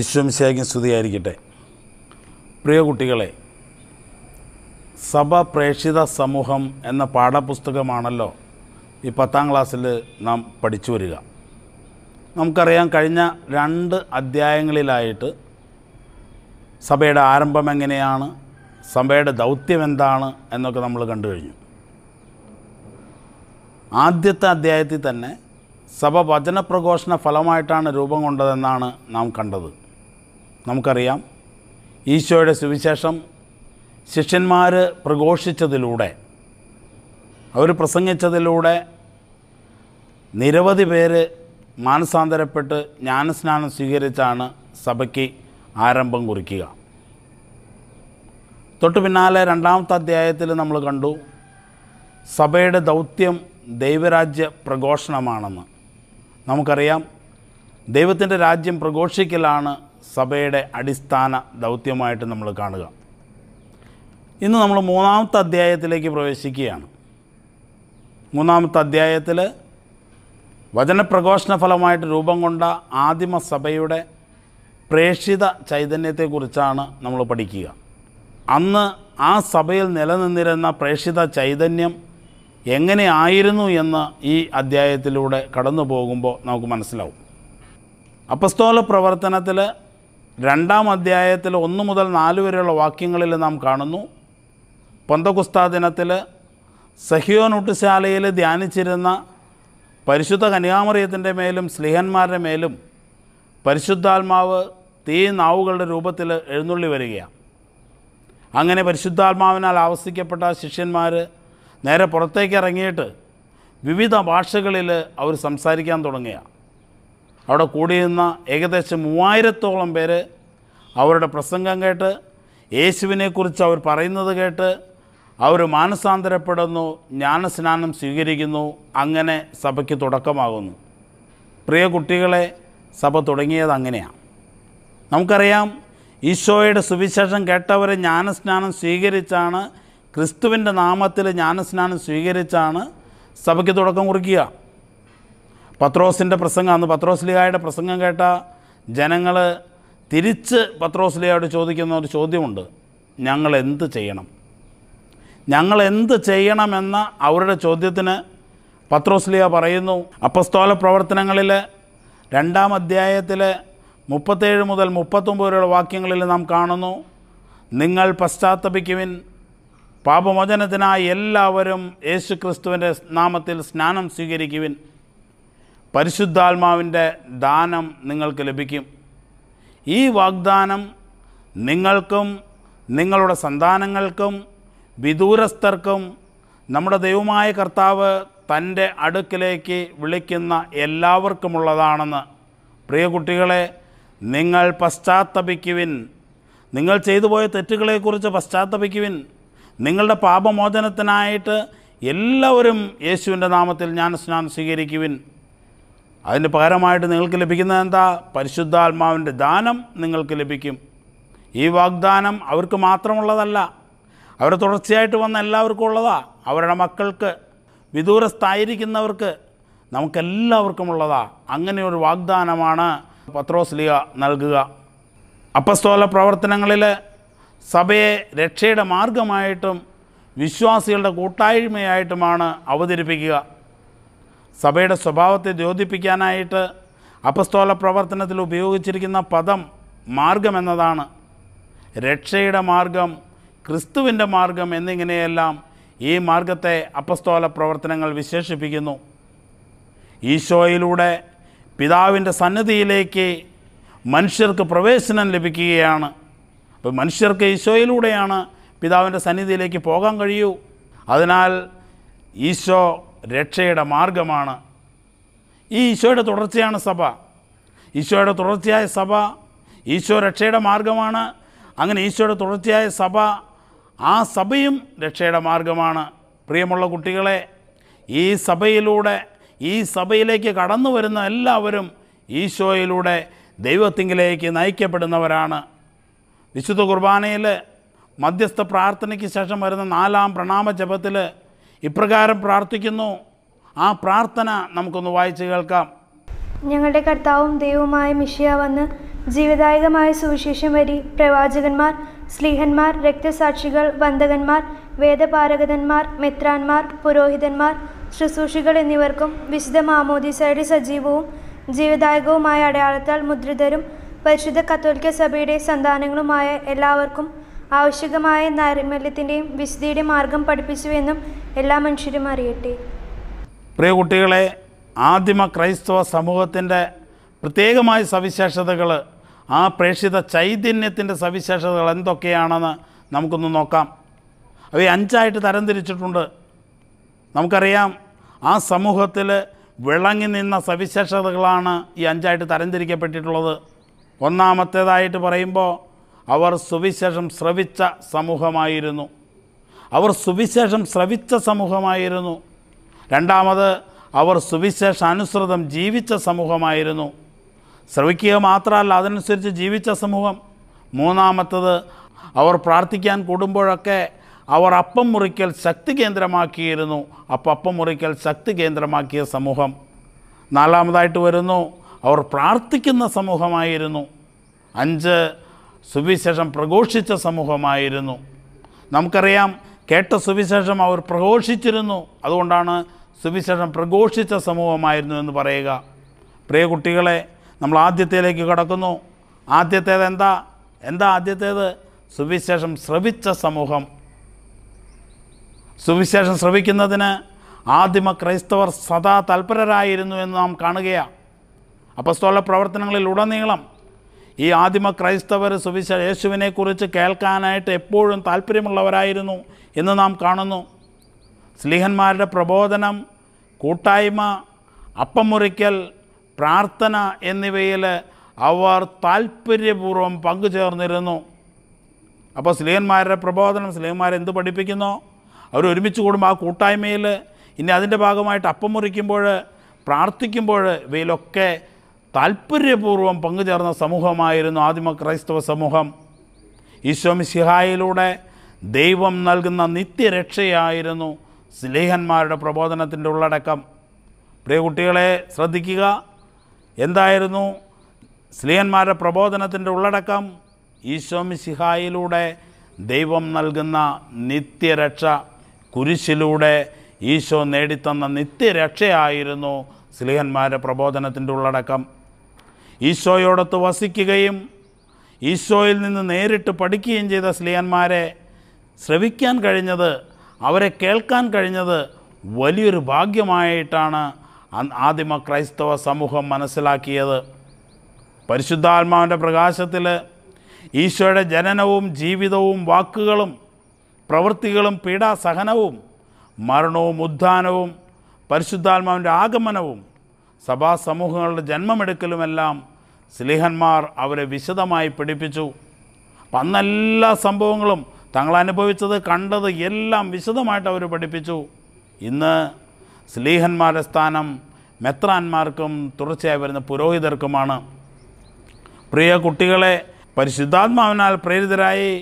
ഈശ്വരം ശേഖരം സ്തുതിയായിരിക്കട്ടെ പ്രിയ കുട്ടികളെ സഭ പ്രേക്ഷിത സമൂഹം എന്ന പാഠപുസ്തകമാണല്ലോ ഈ പത്താം ക്ലാസ്സിൽ നാം പഠിച്ചു വരിക നമുക്കറിയാം കഴിഞ്ഞ രണ്ട് അധ്യായങ്ങളിലായിട്ട് സഭയുടെ ആരംഭം എങ്ങനെയാണ് സഭയുടെ ദൗത്യം എന്താണ് എന്നൊക്കെ നമ്മൾ കണ്ടു കഴിഞ്ഞു ആദ്യത്തെ അധ്യായത്തിൽ തന്നെ സഭ വചനപ്രഘോഷണ ഫലമായിട്ടാണ് രൂപം കൊണ്ടതെന്നാണ് നാം കണ്ടത് നമുക്കറിയാം ഈശോയുടെ സുവിശേഷം ശിഷ്യന്മാർ പ്രഘോഷിച്ചതിലൂടെ അവർ പ്രസംഗിച്ചതിലൂടെ നിരവധി പേര് മാനസാന്തരപ്പെട്ട് ജ്ഞാനസ്നാനം സ്വീകരിച്ചാണ് സഭയ്ക്ക് ആരംഭം കുറിക്കുക തൊട്ട് പിന്നാലെ രണ്ടാമത്തെ അധ്യായത്തിൽ നമ്മൾ കണ്ടു സഭയുടെ ദൗത്യം ദൈവരാജ്യ പ്രഘോഷണമാണെന്ന് നമുക്കറിയാം ദൈവത്തിൻ്റെ രാജ്യം പ്രഘോഷിക്കലാണ് സഭയുടെ അടിസ്ഥാന ദൗത്യമായിട്ട് നമ്മൾ കാണുക ഇന്ന് നമ്മൾ മൂന്നാമത്തെ അധ്യായത്തിലേക്ക് പ്രവേശിക്കുകയാണ് മൂന്നാമത്തെ അധ്യായത്തിൽ വചനപ്രഘോഷണ ഫലമായിട്ട് രൂപം കൊണ്ട സഭയുടെ പ്രേക്ഷിത ചൈതന്യത്തെക്കുറിച്ചാണ് നമ്മൾ പഠിക്കുക അന്ന് ആ സഭയിൽ നിലനിന്നിരുന്ന പ്രേക്ഷിത ചൈതന്യം എങ്ങനെയായിരുന്നു എന്ന് ഈ അധ്യായത്തിലൂടെ കടന്നു പോകുമ്പോൾ നമുക്ക് മനസ്സിലാവും അപ്പസ്തോല പ്രവർത്തനത്തിൽ രണ്ടാം അധ്യായത്തിൽ ഒന്ന് മുതൽ നാല് വരെയുള്ള വാക്യങ്ങളിൽ നാം കാണുന്നു പന്തകുസ്താ ദിനത്തിൽ സഹിയോ നൂട്ടുശാലയിൽ ധ്യാനിച്ചിരുന്ന പരിശുദ്ധ കന്യാമറിയത്തിൻ്റെ മേലും സ്ലിഹന്മാരുടെ മേലും പരിശുദ്ധാത്മാവ് തീ നാവുകളുടെ രൂപത്തിൽ എഴുന്നള്ളി വരികയാണ് അങ്ങനെ പരിശുദ്ധാത്മാവിനാൽ ആവസിക്കപ്പെട്ട ശിഷ്യന്മാർ നേരെ പുറത്തേക്ക് ഇറങ്ങിയിട്ട് വിവിധ ഭാഷകളിൽ അവർ സംസാരിക്കാൻ തുടങ്ങുകയാണ് അവിടെ കൂടിയിരുന്ന ഏകദേശം മൂവായിരത്തോളം പേര് അവരുടെ പ്രസംഗം കേട്ട് യേശുവിനെക്കുറിച്ച് അവർ പറയുന്നത് കേട്ട് അവർ മാനസാന്തരപ്പെടുന്നു ജ്ഞാനസ്നാനം സ്വീകരിക്കുന്നു അങ്ങനെ സഭയ്ക്ക് തുടക്കമാകുന്നു പ്രിയ കുട്ടികളെ സഭ തുടങ്ങിയത് അങ്ങനെയാണ് നമുക്കറിയാം ഈശോയുടെ സുവിശേഷം കേട്ടവരെ ജ്ഞാനസ്നാനം സ്വീകരിച്ചാണ് ക്രിസ്തുവിൻ്റെ നാമത്തിൽ ജ്ഞാനസ്നാനം സ്വീകരിച്ചാണ് സഭയ്ക്ക് തുടക്കം കുറിക്കുക പത്രോസിൻ്റെ പ്രസംഗം അന്ന് പത്രോസ്ലിഹായുടെ പ്രസംഗം കേട്ട ജനങ്ങൾ തിരിച്ച് പത്രോസ്ലിഹായോട് ചോദിക്കുന്ന ഒരു ചോദ്യമുണ്ട് ഞങ്ങൾ എന്ത് ചെയ്യണം ഞങ്ങൾ എന്ത് ചെയ്യണമെന്ന അവരുടെ ചോദ്യത്തിന് പത്രോസ്ലിയ പറയുന്നു അപ്പസ്തോല പ്രവർത്തനങ്ങളിൽ രണ്ടാം അധ്യായത്തിൽ മുപ്പത്തേഴ് മുതൽ മുപ്പത്തൊമ്പത് വരെയുള്ള വാക്യങ്ങളിൽ നാം കാണുന്നു നിങ്ങൾ പശ്ചാത്തപിക്കുവിൻ പാപമോചനത്തിനായി എല്ലാവരും യേശു ക്രിസ്തുവിൻ്റെ നാമത്തിൽ സ്നാനം സ്വീകരിക്കുവിൻ പരിശുദ്ധാത്മാവിൻ്റെ ദാനം നിങ്ങൾക്ക് ലഭിക്കും ഈ വാഗ്ദാനം നിങ്ങൾക്കും നിങ്ങളുടെ സന്താനങ്ങൾക്കും വിദൂരസ്ഥർക്കും നമ്മുടെ ദൈവമായ കർത്താവ് തൻ്റെ അടുക്കിലേക്ക് വിളിക്കുന്ന എല്ലാവർക്കുമുള്ളതാണെന്ന് പ്രിയ കുട്ടികളെ നിങ്ങൾ പശ്ചാത്തപിക്കുവിൻ നിങ്ങൾ ചെയ്തു പോയ തെറ്റുകളെക്കുറിച്ച് പശ്ചാത്തപിക്കുവിൻ നിങ്ങളുടെ പാപമോചനത്തിനായിട്ട് എല്ലാവരും യേശുവിൻ്റെ നാമത്തിൽ ഞാൻ സ്നാനം സ്വീകരിക്കുവിൻ അതിന് പകരമായിട്ട് നിങ്ങൾക്ക് ലഭിക്കുന്നത് എന്താ പരിശുദ്ധാത്മാവിൻ്റെ ദാനം നിങ്ങൾക്ക് ലഭിക്കും ഈ വാഗ്ദാനം അവർക്ക് മാത്രമുള്ളതല്ല അവർ തുടർച്ചയായിട്ട് വന്ന എല്ലാവർക്കും ഉള്ളതാ അവരുടെ മക്കൾക്ക് വിദൂരസ്ഥായിരിക്കുന്നവർക്ക് നമുക്കെല്ലാവർക്കും ഉള്ളതാ അങ്ങനെ ഒരു വാഗ്ദാനമാണ് പത്രോസ്ലിയ നൽകുക അപ്പസ്തോല പ്രവർത്തനങ്ങളിൽ സഭയെ രക്ഷയുടെ മാർഗമായിട്ടും വിശ്വാസികളുടെ കൂട്ടായ്മയായിട്ടുമാണ് അവതരിപ്പിക്കുക സഭയുടെ സ്വഭാവത്തെ ദ്യോതിപ്പിക്കാനായിട്ട് അപസ്തോല പ്രവർത്തനത്തിൽ ഉപയോഗിച്ചിരിക്കുന്ന പദം മാർഗം എന്നതാണ് രക്ഷയുടെ മാർഗം ക്രിസ്തുവിൻ്റെ മാർഗം എന്നിങ്ങനെയെല്ലാം ഈ മാർഗത്തെ അപസ്തോല പ്രവർത്തനങ്ങൾ വിശേഷിപ്പിക്കുന്നു ഈശോയിലൂടെ പിതാവിൻ്റെ സന്നദ്ധിയിലേക്ക് മനുഷ്യർക്ക് പ്രവേശനം ലഭിക്കുകയാണ് അപ്പോൾ മനുഷ്യർക്ക് ഈശോയിലൂടെയാണ് പിതാവിൻ്റെ സന്നിധിയിലേക്ക് പോകാൻ കഴിയൂ അതിനാൽ ഈശോ രക്ഷയുടെ മാർഗമാണ് ഈ ഈശോയുടെ തുടർച്ചയാണ് സഭ ഈശോയുടെ തുടർച്ചയായ സഭ ഈശോ രക്ഷയുടെ മാർഗമാണ് അങ്ങനെ ഈശോയുടെ തുടർച്ചയായ സഭ ആ സഭയും രക്ഷയുടെ മാർഗമാണ് പ്രിയമുള്ള കുട്ടികളെ ഈ സഭയിലൂടെ ഈ സഭയിലേക്ക് കടന്നു വരുന്ന എല്ലാവരും ഈശോയിലൂടെ ദൈവത്തിങ്കിലേക്ക് നയിക്കപ്പെടുന്നവരാണ് വിശുദ്ധ കുർബാനയിൽ മധ്യസ്ഥ പ്രാർത്ഥനയ്ക്ക് ശേഷം വരുന്ന നാലാം പ്രണാമ ജപത്തിൽ ഇപ്രകാരം പ്രാർത്ഥിക്കുന്നു ആ പ്രാർത്ഥന നമുക്കൊന്ന് വായിച്ച് കേൾക്കാം ഞങ്ങളുടെ കർത്താവും ദൈവവുമായ മിഷിയ വന്ന് ജീവിതായകമായ സുവിശേഷം വരി പ്രവാചകന്മാർ സ്ലീഹന്മാർ രക്തസാക്ഷികൾ വന്ദകന്മാർ വേദപാരകതന്മാർ മെത്രാന്മാർ പുരോഹിതന്മാർ ശുശ്രൂഷികൾ എന്നിവർക്കും വിശുദ്ധ മാമോദിസയുടെ സജീവവും ജീവിതായകവുമായ അടയാളത്താൽ മുദ്രിതരും പരിശുദ്ധ കത്തോലിക്ക സഭയുടെ സന്താനങ്ങളുമായ എല്ലാവർക്കും ആവശ്യകമായ നൈർമല്യത്തിൻ്റെയും വിശുദ്ധിയുടെയും മാർഗം പഠിപ്പിച്ചു എന്നും എല്ലാ മനുഷ്യരും അറിയട്ടെ പ്രിയ കുട്ടികളെ ആദിമ ക്രൈസ്തവ സമൂഹത്തിൻ്റെ പ്രത്യേകമായ സവിശേഷതകൾ ആ പ്രേക്ഷിത ചൈതന്യത്തിൻ്റെ സവിശേഷതകൾ എന്തൊക്കെയാണെന്ന് നമുക്കൊന്ന് നോക്കാം അവ അഞ്ചായിട്ട് തരംതിരിച്ചിട്ടുണ്ട് നമുക്കറിയാം ആ സമൂഹത്തിൽ വിളങ്ങി നിന്ന സവിശേഷതകളാണ് ഈ അഞ്ചായിട്ട് തരംതിരിക്കപ്പെട്ടിട്ടുള്ളത് ഒന്നാമത്തേതായിട്ട് പറയുമ്പോൾ അവർ സുവിശേഷം ശ്രവിച്ച സമൂഹമായിരുന്നു അവർ സുവിശേഷം ശ്രവിച്ച സമൂഹമായിരുന്നു രണ്ടാമത് അവർ അനുസൃതം ജീവിച്ച സമൂഹമായിരുന്നു ശ്രവിക്കുക മാത്രമല്ല അതനുസരിച്ച് ജീവിച്ച സമൂഹം മൂന്നാമത്തത് അവർ പ്രാർത്ഥിക്കാൻ കൂടുമ്പോഴൊക്കെ അവർ അപ്പം മുറിക്കൽ ശക്തി കേന്ദ്രമാക്കിയിരുന്നു അപ്പം അപ്പം മുറിക്കൽ ശക്തി കേന്ദ്രമാക്കിയ സമൂഹം നാലാമതായിട്ട് വരുന്നു അവർ പ്രാർത്ഥിക്കുന്ന സമൂഹമായിരുന്നു അഞ്ച് സുവിശേഷം പ്രഘോഷിച്ച സമൂഹമായിരുന്നു നമുക്കറിയാം കേട്ട സുവിശേഷം അവർ പ്രഘോഷിച്ചിരുന്നു അതുകൊണ്ടാണ് സുവിശേഷം പ്രഘോഷിച്ച സമൂഹമായിരുന്നു എന്ന് പറയുക പ്രിയ കുട്ടികളെ നമ്മൾ ആദ്യത്തേലേക്ക് കടക്കുന്നു ആദ്യത്തേത് എന്താ എന്താ ആദ്യത്തേത് സുവിശേഷം ശ്രവിച്ച സമൂഹം സുവിശേഷം ശ്രവിക്കുന്നതിന് ആദിമ ക്രൈസ്തവർ സദാ തൽപരരായിരുന്നു എന്ന് നാം കാണുകയാണ് അപ്പസ്തോല പ്രവർത്തനങ്ങളിൽ ഉടനീളം ഈ ആദിമ ക്രൈസ്തവർ സുവിശ യേശുവിനെക്കുറിച്ച് കേൾക്കാനായിട്ട് എപ്പോഴും താല്പര്യമുള്ളവരായിരുന്നു എന്ന് നാം കാണുന്നു സ്ലീഹന്മാരുടെ പ്രബോധനം കൂട്ടായ്മ അപ്പം മുറിക്കൽ പ്രാർത്ഥന എന്നിവയിൽ അവർ താല്പര്യപൂർവ്വം പങ്കുചേർന്നിരുന്നു അപ്പോൾ സ്ലീഹന്മാരുടെ പ്രബോധനം സ്ലീഹന്മാരെന്ത് പഠിപ്പിക്കുന്നോ അവർ ഒരുമിച്ച് കൂടുമ്പോൾ ആ കൂട്ടായ്മയിൽ ഇനി അതിൻ്റെ ഭാഗമായിട്ട് അപ്പം മുറിക്കുമ്പോൾ പ്രാർത്ഥിക്കുമ്പോൾ ഇവയിലൊക്കെ താല്പര്യപൂർവ്വം പങ്കുചേർന്ന സമൂഹമായിരുന്നു ആദിമ ക്രൈസ്തവ സമൂഹം സിഹായിലൂടെ ദൈവം നൽകുന്ന നിത്യരക്ഷയായിരുന്നു സ്ലേഹന്മാരുടെ പ്രബോധനത്തിൻ്റെ ഉള്ളടക്കം പ്രിയ കുട്ടികളെ ശ്രദ്ധിക്കുക എന്തായിരുന്നു സ്ലേഹന്മാരുടെ പ്രബോധനത്തിൻ്റെ ഉള്ളടക്കം സിഹായിലൂടെ ദൈവം നൽകുന്ന നിത്യരക്ഷ കുരിശിലൂടെ ഈശോ നേടിത്തന്ന നിത്യരക്ഷയായിരുന്നു സ്ലേഹന്മാരുടെ പ്രബോധനത്തിൻ്റെ ഉള്ളടക്കം ഈശോയോടൊത്ത് വസിക്കുകയും ഈശോയിൽ നിന്ന് നേരിട്ട് പഠിക്കുകയും ചെയ്ത സ്ലിയന്മാരെ ശ്രവിക്കാൻ കഴിഞ്ഞത് അവരെ കേൾക്കാൻ കഴിഞ്ഞത് വലിയൊരു ഭാഗ്യമായിട്ടാണ് ആദിമ ക്രൈസ്തവ സമൂഹം മനസ്സിലാക്കിയത് പരിശുദ്ധാത്മാവിൻ്റെ പ്രകാശത്തിൽ ഈശോയുടെ ജനനവും ജീവിതവും വാക്കുകളും പ്രവൃത്തികളും പീഡാസഹനവും മരണവും ഉദ്ധാനവും പരിശുദ്ധാത്മാവിൻ്റെ ആഗമനവും സഭാ സമൂഹങ്ങളുടെ ജന്മമെടുക്കലുമെല്ലാം സ്ലിഹന്മാർ അവരെ വിശദമായി പിടിപ്പിച്ചു അപ്പം എല്ലാ സംഭവങ്ങളും തങ്ങൾ അനുഭവിച്ചത് കണ്ടത് എല്ലാം വിശദമായിട്ട് അവർ പഠിപ്പിച്ചു ഇന്ന് സ്ലീഹന്മാരുടെ സ്ഥാനം മെത്രാന്മാർക്കും തുടർച്ചയായി വരുന്ന പുരോഹിതർക്കുമാണ് പ്രിയ കുട്ടികളെ പരിശുദ്ധാത്മാവിനാൽ പ്രേരിതരായി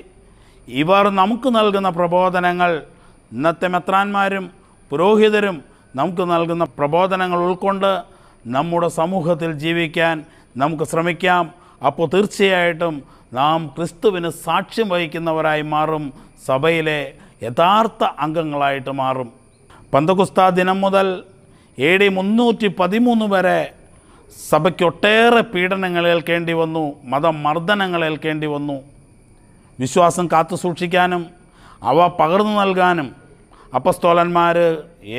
ഇവർ നമുക്ക് നൽകുന്ന പ്രബോധനങ്ങൾ ഇന്നത്തെ മെത്രാന്മാരും പുരോഹിതരും നമുക്ക് നൽകുന്ന പ്രബോധനങ്ങൾ ഉൾക്കൊണ്ട് നമ്മുടെ സമൂഹത്തിൽ ജീവിക്കാൻ നമുക്ക് ശ്രമിക്കാം അപ്പോൾ തീർച്ചയായിട്ടും നാം ക്രിസ്തുവിന് സാക്ഷ്യം വഹിക്കുന്നവരായി മാറും സഭയിലെ യഥാർത്ഥ അംഗങ്ങളായിട്ട് മാറും പന്തകുസ്ത ദിനം മുതൽ എ ഡി മുന്നൂറ്റി പതിമൂന്ന് വരെ സഭയ്ക്കൊട്ടേറെ പീഡനങ്ങൾ ഏൽക്കേണ്ടി വന്നു മതമർദ്ദനങ്ങൾ ഏൽക്കേണ്ടി വന്നു വിശ്വാസം കാത്തു സൂക്ഷിക്കാനും അവ പകർന്നു നൽകാനും അപ്പസ്തോലന്മാർ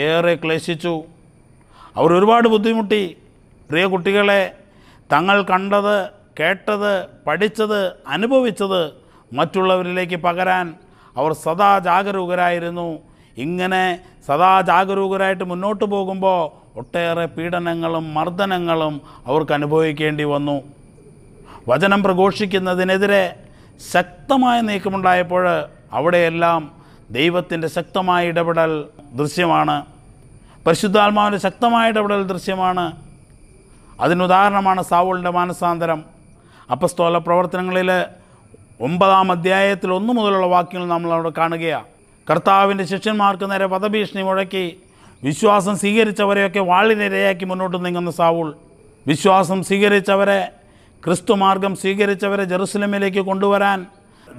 ഏറെ ക്ലേശിച്ചു അവർ ഒരുപാട് ബുദ്ധിമുട്ടി പ്രിയ കുട്ടികളെ തങ്ങൾ കണ്ടത് കേട്ടത് പഠിച്ചത് അനുഭവിച്ചത് മറ്റുള്ളവരിലേക്ക് പകരാൻ അവർ സദാ ജാഗരൂകരായിരുന്നു ഇങ്ങനെ സദാ ജാഗരൂകരായിട്ട് മുന്നോട്ട് പോകുമ്പോൾ ഒട്ടേറെ പീഡനങ്ങളും മർദ്ദനങ്ങളും അവർക്ക് അനുഭവിക്കേണ്ടി വന്നു വചനം പ്രഘോഷിക്കുന്നതിനെതിരെ ശക്തമായ നീക്കമുണ്ടായപ്പോൾ അവിടെയെല്ലാം ദൈവത്തിൻ്റെ ശക്തമായ ഇടപെടൽ ദൃശ്യമാണ് പരിശുദ്ധാത്മാവിൻ്റെ ശക്തമായ ഇടപെടൽ ദൃശ്യമാണ് അതിനുദാഹരണമാണ് സാവോളിൻ്റെ മാനസാന്തരം അപ്പസ്തോല പ്രവർത്തനങ്ങളിൽ ഒമ്പതാം അധ്യായത്തിൽ ഒന്നു മുതലുള്ള വാക്യങ്ങൾ നമ്മൾ അവിടെ കാണുകയാണ് കർത്താവിൻ്റെ ശിഷ്യന്മാർക്ക് നേരെ വധഭീഷണി മുഴക്കി വിശ്വാസം സ്വീകരിച്ചവരെയൊക്കെ വാളിനിരയാക്കി മുന്നോട്ട് നീങ്ങുന്ന സാവൂൾ വിശ്വാസം സ്വീകരിച്ചവരെ ക്രിസ്തു മാർഗം സ്വീകരിച്ചവരെ ജെറുസലമിലേക്ക് കൊണ്ടുവരാൻ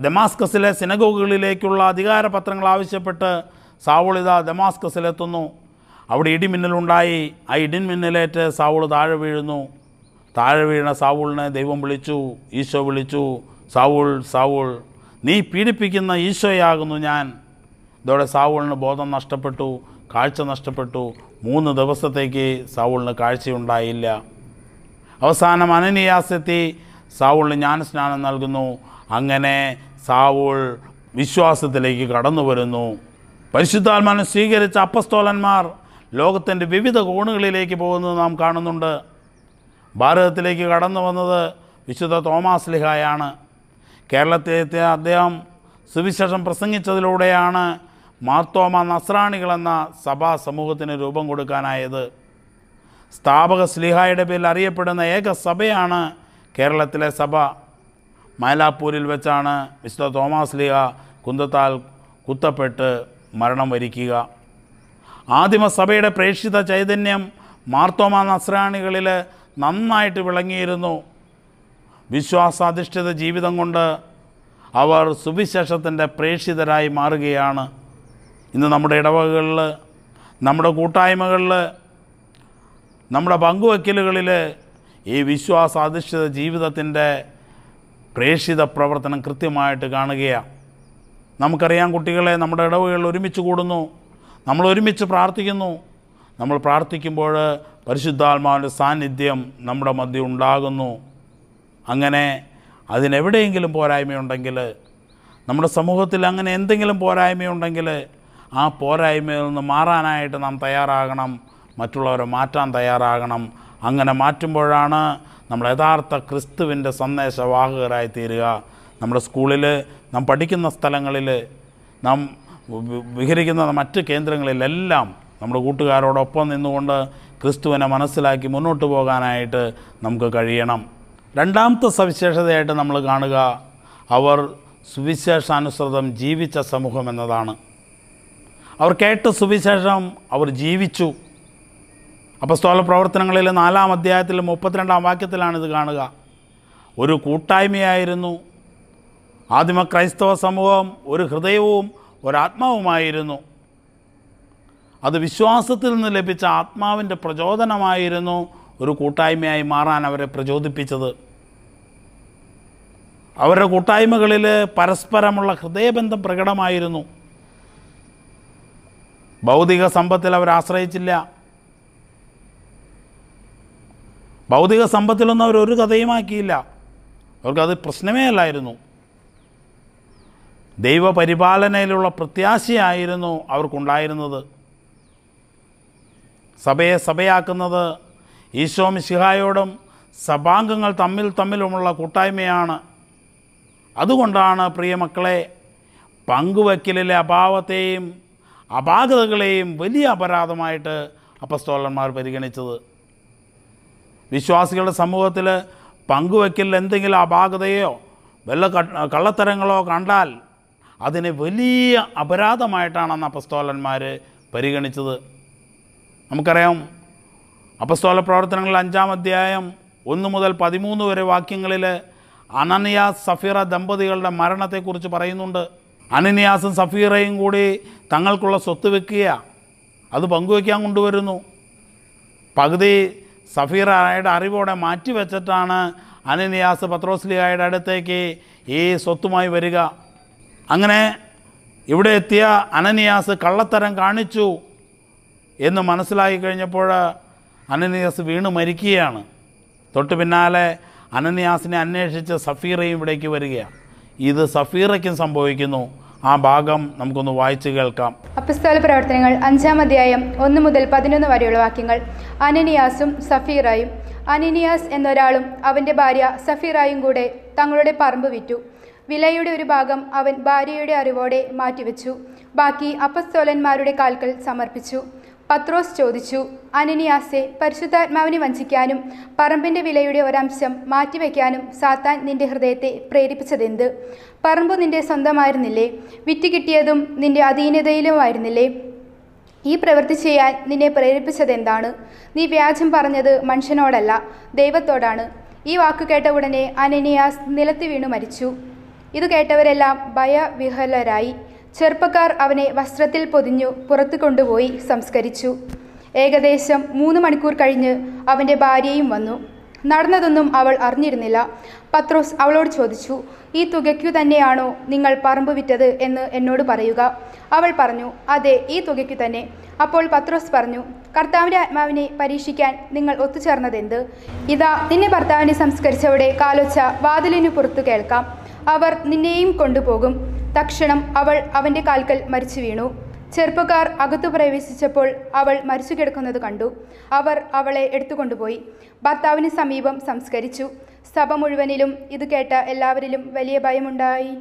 ദമാസ്കസിലെ സിനഗോഗുകളിലേക്കുള്ള അധികാരപത്രങ്ങൾ ആവശ്യപ്പെട്ട് സാവൂൾ ഇതാ ദമാസ്കസിലെത്തുന്നു അവിടെ ഇടിമിന്നലുണ്ടായി ആ ഇടിമിന്നലേറ്റ് സാവൂൾ താഴെ വീഴുന്നു താഴെ വീണ സാവൂളിനെ ദൈവം വിളിച്ചു ഈശോ വിളിച്ചു സാവൂൾ സാവൂൾ നീ പീഡിപ്പിക്കുന്ന ഈശോയാകുന്നു ഞാൻ ഇതോടെ സാവൂളിന് ബോധം നഷ്ടപ്പെട്ടു കാഴ്ച നഷ്ടപ്പെട്ടു മൂന്ന് ദിവസത്തേക്ക് സാവൂളിന് കാഴ്ചയുണ്ടായില്ല അവസാനം അനനിയാസത്തി സാവൂളിന് ഞാൻ സ്നാനം നൽകുന്നു അങ്ങനെ സാവൂൾ വിശ്വാസത്തിലേക്ക് കടന്നു വരുന്നു പരിശുദ്ധാത്മാനം സ്വീകരിച്ച അപ്പസ്തോലന്മാർ ലോകത്തിൻ്റെ വിവിധ കോണുകളിലേക്ക് പോകുന്നത് നാം കാണുന്നുണ്ട് ഭാരതത്തിലേക്ക് കടന്നു വന്നത് വിശുദ്ധ തോമാസ് ലിഹായാണ് കേരളത്തിലെത്തിയ അദ്ദേഹം സുവിശേഷം പ്രസംഗിച്ചതിലൂടെയാണ് മാർത്തോമ നസ്രാണികളെന്ന സഭാ സമൂഹത്തിന് രൂപം കൊടുക്കാനായത് സ്ഥാപക സ്ലിഹായുടെ പേരിൽ അറിയപ്പെടുന്ന ഏക സഭയാണ് കേരളത്തിലെ സഭ മൈലാപ്പൂരിൽ വെച്ചാണ് വിശുദ്ധ തോമസ് ലിഹ കുന്തത്താൽ കുത്തപ്പെട്ട് മരണം വരിക്കുക ആദിമസഭയുടെ പ്രേക്ഷിത ചൈതന്യം മാർത്തോമ നസ്രാണികളിൽ നന്നായിട്ട് വിളങ്ങിയിരുന്നു വിശ്വാസാധിഷ്ഠിത ജീവിതം കൊണ്ട് അവർ സുവിശേഷത്തിൻ്റെ പ്രേക്ഷിതരായി മാറുകയാണ് ഇന്ന് നമ്മുടെ ഇടവകകളിൽ നമ്മുടെ കൂട്ടായ്മകളിൽ നമ്മുടെ പങ്കുവയ്ക്കലുകളിൽ ഈ വിശ്വാസാധിഷ്ഠിത ജീവിതത്തിൻ്റെ പ്രേക്ഷിത പ്രവർത്തനം കൃത്യമായിട്ട് കാണുകയാണ് നമുക്കറിയാം കുട്ടികളെ നമ്മുടെ ഇടവകളിൽ ഒരുമിച്ച് കൂടുന്നു നമ്മൾ ഒരുമിച്ച് പ്രാർത്ഥിക്കുന്നു നമ്മൾ പ്രാർത്ഥിക്കുമ്പോൾ പരിശുദ്ധാത്മാവിൻ്റെ സാന്നിധ്യം നമ്മുടെ മധ്യ ഉണ്ടാകുന്നു അങ്ങനെ അതിനെവിടെയെങ്കിലും പോരായ്മയുണ്ടെങ്കിൽ നമ്മുടെ സമൂഹത്തിൽ അങ്ങനെ എന്തെങ്കിലും പോരായ്മയുണ്ടെങ്കിൽ ആ പോരായ്മയിൽ നിന്ന് മാറാനായിട്ട് നാം തയ്യാറാകണം മറ്റുള്ളവരെ മാറ്റാൻ തയ്യാറാകണം അങ്ങനെ മാറ്റുമ്പോഴാണ് നമ്മൾ യഥാർത്ഥ ക്രിസ്തുവിൻ്റെ സന്ദേശവാഹകരായി തീരുക നമ്മുടെ സ്കൂളിൽ നാം പഠിക്കുന്ന സ്ഥലങ്ങളിൽ നാം വിഹരിക്കുന്ന മറ്റ് കേന്ദ്രങ്ങളിലെല്ലാം നമ്മുടെ കൂട്ടുകാരോടൊപ്പം നിന്നുകൊണ്ട് ക്രിസ്തുവിനെ മനസ്സിലാക്കി മുന്നോട്ട് പോകാനായിട്ട് നമുക്ക് കഴിയണം രണ്ടാമത്തെ സവിശേഷതയായിട്ട് നമ്മൾ കാണുക അവർ സുവിശേഷാനുസൃതം ജീവിച്ച സമൂഹം എന്നതാണ് അവർ കേട്ട സുവിശേഷം അവർ ജീവിച്ചു സ്ഥല പ്രവർത്തനങ്ങളിൽ നാലാം അധ്യായത്തിൽ മുപ്പത്തിരണ്ടാം വാക്യത്തിലാണിത് കാണുക ഒരു കൂട്ടായ്മയായിരുന്നു ആദിമ ക്രൈസ്തവ സമൂഹം ഒരു ഹൃദയവും ഒരാത്മാവുമായിരുന്നു അത് വിശ്വാസത്തിൽ നിന്ന് ലഭിച്ച ആത്മാവിൻ്റെ പ്രചോദനമായിരുന്നു ഒരു കൂട്ടായ്മയായി മാറാൻ അവരെ പ്രചോദിപ്പിച്ചത് അവരുടെ കൂട്ടായ്മകളിൽ പരസ്പരമുള്ള ഹൃദയബന്ധം പ്രകടമായിരുന്നു ഭൗതിക സമ്പത്തിൽ അവർ ആശ്രയിച്ചില്ല ഭൗതിക സമ്പത്തിലൊന്നും അവർ ഒരു കഥയുമാക്കിയില്ല അവർക്കത് പ്രശ്നമേ അല്ലായിരുന്നു ദൈവപരിപാലനയിലുള്ള പ്രത്യാശയായിരുന്നു അവർക്കുണ്ടായിരുന്നത് സഭയെ സഭയാക്കുന്നത് ഈശോ മിശിഹായോടും സഭാംഗങ്ങൾ തമ്മിൽ തമ്മിലുമുള്ള കൂട്ടായ്മയാണ് അതുകൊണ്ടാണ് പ്രിയ മക്കളെ പങ്കുവയ്ക്കലിലെ അഭാവത്തെയും അപാകതകളെയും വലിയ അപരാധമായിട്ട് അപ്പസ്തോലന്മാർ പരിഗണിച്ചത് വിശ്വാസികളുടെ സമൂഹത്തിൽ പങ്കുവയ്ക്കലിൽ എന്തെങ്കിലും അപാകതയോ വല്ല കള്ളത്തരങ്ങളോ കണ്ടാൽ അതിനെ വലിയ അപരാധമായിട്ടാണെന്ന് അപസ്തോലന്മാർ പരിഗണിച്ചത് നമുക്കറിയാം അപസ്തോല പ്രവർത്തനങ്ങൾ അഞ്ചാം അധ്യായം ഒന്ന് മുതൽ പതിമൂന്ന് വരെ വാക്യങ്ങളിൽ അനനിയാസ് സഫീറ ദമ്പതികളുടെ മരണത്തെക്കുറിച്ച് പറയുന്നുണ്ട് അനനിയാസും സഫീറയും കൂടി തങ്ങൾക്കുള്ള സ്വത്ത് വെക്കുക അത് പങ്കുവയ്ക്കാൻ കൊണ്ടുവരുന്നു പകുതി സഫീറയുടെ അറിവോടെ മാറ്റിവെച്ചിട്ടാണ് അനനിയാസ് പത്രോസ്ലിയായുടെ അടുത്തേക്ക് ഈ സ്വത്തുമായി വരിക അങ്ങനെ ഇവിടെ എത്തിയ അനനിയാസ് കള്ളത്തരം കാണിച്ചു എന്ന് മനസ്സിലാക്കി കഴിഞ്ഞപ്പോൾ അനനിയാസ് വീണ് മരിക്കുകയാണ് തൊട്ട് പിന്നാലെ അനന്യാസിനെ അന്വേഷിച്ച് സഫീറയും ഇവിടേക്ക് വരികയാണ് ഇത് സഫീറയ്ക്കും സംഭവിക്കുന്നു ആ ഭാഗം നമുക്കൊന്ന് വായിച്ചു കേൾക്കാം അപ്പസ്ഥല പ്രവർത്തനങ്ങൾ അഞ്ചാം അധ്യായം ഒന്ന് മുതൽ പതിനൊന്ന് വരെയുള്ള വാക്യങ്ങൾ അനനിയാസും സഫീറായും അനനിയാസ് എന്നൊരാളും അവൻ്റെ ഭാര്യ സഫീറായും കൂടെ തങ്ങളുടെ പറമ്പ് വിറ്റു വിലയുടെ ഒരു ഭാഗം അവൻ ഭാര്യയുടെ അറിവോടെ മാറ്റിവെച്ചു ബാക്കി അപ്പസ്തോലന്മാരുടെ കാൽക്കൽ സമർപ്പിച്ചു പത്രോസ് ചോദിച്ചു അനനിയാസെ പരിശുദ്ധാത്മാവിനെ വഞ്ചിക്കാനും പറമ്പിൻ്റെ വിലയുടെ ഒരംശം മാറ്റിവെക്കാനും സാത്താൻ നിന്റെ ഹൃദയത്തെ പ്രേരിപ്പിച്ചതെന്ത് പറമ്പ് നിന്റെ സ്വന്തമായിരുന്നില്ലേ വിറ്റ് കിട്ടിയതും നിന്റെ അധീനതയിലുമായിരുന്നില്ലേ ഈ പ്രവൃത്തി ചെയ്യാൻ നിന്നെ പ്രേരിപ്പിച്ചതെന്താണ് നീ വ്യാജം പറഞ്ഞത് മനുഷ്യനോടല്ല ദൈവത്തോടാണ് ഈ വാക്ക് കേട്ട ഉടനെ അനനിയാസ് നിലത്ത് വീണു മരിച്ചു ഇത് കേട്ടവരെല്ലാം ഭയവിഹലരായി ചെറുപ്പക്കാർ അവനെ വസ്ത്രത്തിൽ പൊതിഞ്ഞു പുറത്തു കൊണ്ടുപോയി സംസ്കരിച്ചു ഏകദേശം മൂന്ന് മണിക്കൂർ കഴിഞ്ഞ് അവൻ്റെ ഭാര്യയും വന്നു നടന്നതൊന്നും അവൾ അറിഞ്ഞിരുന്നില്ല പത്രോസ് അവളോട് ചോദിച്ചു ഈ തുകയ്ക്കു തന്നെയാണോ നിങ്ങൾ പറമ്പ് വിറ്റത് എന്ന് എന്നോട് പറയുക അവൾ പറഞ്ഞു അതെ ഈ തുകയ്ക്കു തന്നെ അപ്പോൾ പത്രോസ് പറഞ്ഞു കർത്താവിൻ്റെ ആത്മാവിനെ പരീക്ഷിക്കാൻ നിങ്ങൾ ഒത്തുചേർന്നതെന്ത് ഇതാ നിന്നെ ഭർത്താവിനെ സംസ്കരിച്ചവിടെ കാലൊച്ച വാതിലിനു പുറത്തു കേൾക്കാം അവർ നിന്നെയും കൊണ്ടുപോകും തക്ഷണം അവൾ അവൻ്റെ കാൽക്കൽ മരിച്ചു വീണു ചെറുപ്പക്കാർ അകത്തു പ്രവേശിച്ചപ്പോൾ അവൾ മരിച്ചു കിടക്കുന്നത് കണ്ടു അവർ അവളെ എടുത്തുകൊണ്ടുപോയി ഭർത്താവിന് സമീപം സംസ്കരിച്ചു സഭ മുഴുവനിലും ഇത് കേട്ട എല്ലാവരിലും വലിയ ഭയമുണ്ടായി